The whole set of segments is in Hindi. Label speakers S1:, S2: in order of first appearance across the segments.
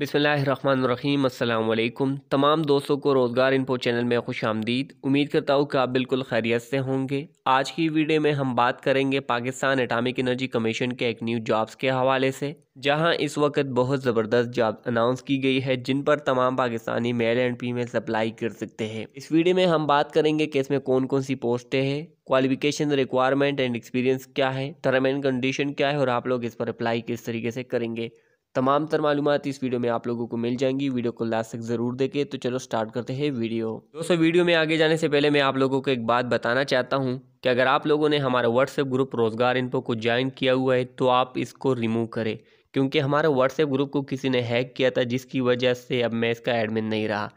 S1: बिसमीम अल्लाम तमाम दोस्तों को रोज़गार इन्फो चैनल में खुश आमदीद उम्मीद करता हूँ कि आप बिल्कुल खैरियत से होंगे आज की वीडियो में हम बात करेंगे पाकिस्तान एटॉमिक एनर्जी कमीशन के एक न्यू जॉब्स के हवाले से जहाँ इस वक्त बहुत ज़बरदस्त जॉब अनाउंस की गई है जिन पर तमाम Pakistani male and female apply कर सकते हैं इस वीडियो में हम बात करेंगे कि इसमें कौन कौन सी पोस्टें हैं क्वालिफिकेशन रिक्वायरमेंट एंड एक्सपीरियंस क्या है टर्म एंड कंडीशन क्या है और आप लोग इस पर अप्लाई किस तरीके से करेंगे तमाम तर मालूम इस वीडियो में आप लोगों को मिल जाएंगी वीडियो को लास्ट तक ज़रूर देखें तो चलो स्टार्ट करते हैं वीडियो दोस्तों वीडियो में आगे जाने से पहले मैं आप लोगों को एक बात बताना चाहता हूँ कि अगर आप लोगों ने हमारा व्हाट्सएप ग्रुप रोज़गार इनपो को ज्वाइन किया हुआ है तो आप इसको रिमूव करें क्योंकि हमारा व्हाट्सएप ग्रुप को किसी ने हैक किया था जिसकी वजह से अब मैं इसका एडमिन नहीं रहा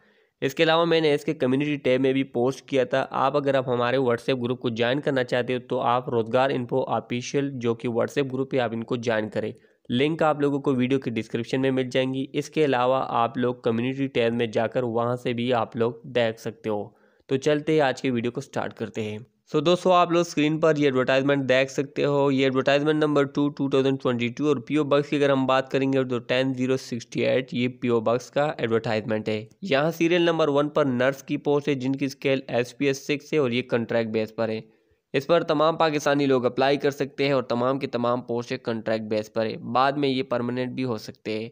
S1: इसके अलावा मैंने इसके कम्युनिटी टैब में भी पोस्ट किया था आप अगर आप हमारे व्हाट्सएप ग्रुप को ज्वाइन करना चाहते हो तो आप रोज़गार इनपो ऑफिशियल जो कि व्हाट्सएप ग्रुप है आप इनको ज्वाइन करें लिंक आप लोगों को वीडियो के डिस्क्रिप्शन में मिल जाएंगी इसके अलावा आप लोग कम्युनिटी टैब में जाकर वहाँ से भी आप लोग देख सकते हो तो चलते आज के वीडियो को स्टार्ट करते हैं सो so, दोस्तों आप लोग स्क्रीन पर ये एडवर्टाइजमेंट देख सकते हो ये advertisement number two two thousand twenty two और पीओ बॉक्स की अगर हम बात करेंगे तो टेन जीरो सिक्सटी एट ये पीओ बॉक्स का एडवर्टाइजमेंट है यहाँ सीरियल नंबर वन पर नर्स की पोस्ट है जिनकी scale S P S six है और ये कंट्रैक्ट बेस पर है इस पर तमाम पाकिस्तानी लोग अप्लाई कर सकते हैं और तमाम के तमाम पोस्ट कॉन्ट्रैक्ट बेस पर है बाद में ये परमानेंट भी हो सकते हैं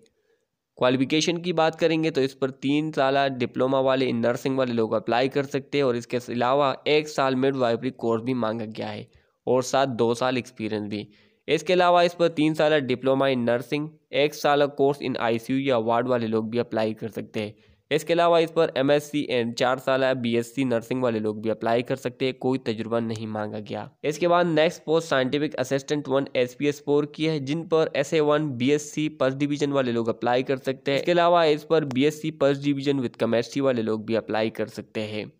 S1: क्वालिफिकेशन की बात करेंगे तो इस पर तीन साल डिप्लोमा वाले नर्सिंग वाले लोग अप्लाई कर सकते हैं और इसके अलावा एक साल मिड वाइफरी कोर्स भी मांगा गया है और साथ दो साल एक्सपीरियंस भी इसके अलावा इस पर तीन साल डिप्लोमा इन नर्सिंग एक साल कोर्स इन आईसीयू या वार्ड वाले लोग भी अप्लाई कर सकते हैं इसके अलावा इस पर एम एस सी एंड चार साल बी एस सी नर्सिंग वाले लोग भी अप्लाई कर सकते हैं कोई तजुर्बा नहीं मांगा गया इसके बाद next post scientific assistant one S P S four की है जिन पर S A one B S C first division वाले लोग अप्लाई कर सकते हैं इसके अलावा इस पर B S C first division with chemistry वाले लोग भी अप्लाई कर सकते हैं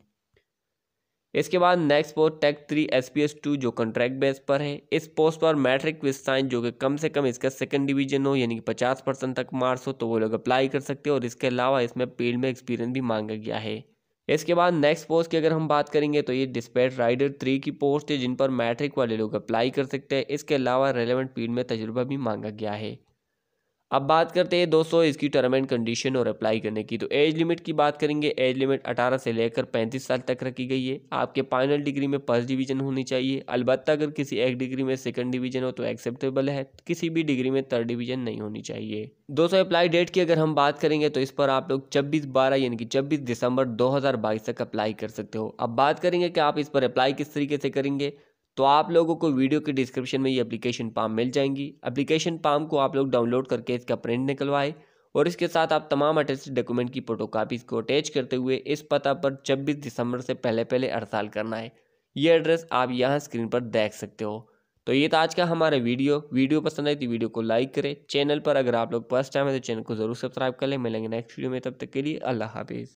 S1: इसके बाद next post tech three S P S two जो कॉन्ट्रैक्ट बेस पर है इस पोस्ट पर मैट्रिक विद साइंस जो कि कम से कम इसका सेकंड डिवीजन हो यानी कि पचास परसेंट तक मार्क्स हो तो वो लोग अप्लाई कर सकते हैं और इसके अलावा इसमें फील्ड में एक्सपीरियंस भी मांगा गया है इसके बाद नेक्स्ट पोस्ट की अगर हम बात करेंगे तो ये डिस्पैच राइडर थ्री की पोस्ट है जिन पर मैट्रिक वाले लोग अप्लाई कर सकते हैं इसके अलावा रेलिवेंट फील्ड में तजुर्बा भी मांगा गया है अब बात करते हैं दोस्तों इसकी टर्म एंड कंडीशन और अप्लाई करने की तो एज लिमिट की बात करेंगे एज लिमिट 18 से लेकर 35 साल तक रखी गई है आपके फाइनल डिग्री में फर्स्ट डिवीजन होनी चाहिए अलबत्त अगर किसी एक डिग्री में सेकंड डिवीजन हो तो एक्सेप्टेबल है किसी भी डिग्री में थर्ड डिवीजन नहीं होनी चाहिए दोस्तों अप्लाई डेट की अगर हम बात करेंगे तो इस पर आप लोग छब्बीस बारह यानी कि छब्बीस दिसंबर दो तक अप्लाई कर सकते हो अब बात करेंगे कि आप इस पर अप्लाई किस तरीके से करेंगे तो आप लोगों को वीडियो के डिस्क्रिप्शन में ये एप्लीकेशन पाम मिल जाएंगी एप्लीकेशन पाम को आप लोग डाउनलोड करके इसका प्रिंट निकलवाए और इसके साथ आप तमाम अटेस्टेड डॉक्यूमेंट की फोटोकॉपीज को अटैच करते हुए इस पता पर छब्बीस दिसंबर से पहले पहले हड़ताल करना है ये एड्रेस आप यहाँ स्क्रीन पर देख सकते हो तो ये था आज का हमारा वीडियो वीडियो पसंद आए तो वीडियो को लाइक करें चैनल पर अगर आप लोग फर्स्ट टाइम है तो चैनल को ज़रूर सब्सक्राइब कर लें मिलेंगे नेक्स्ट वीडियो में तब तक के लिए अल्लाह हाफिज़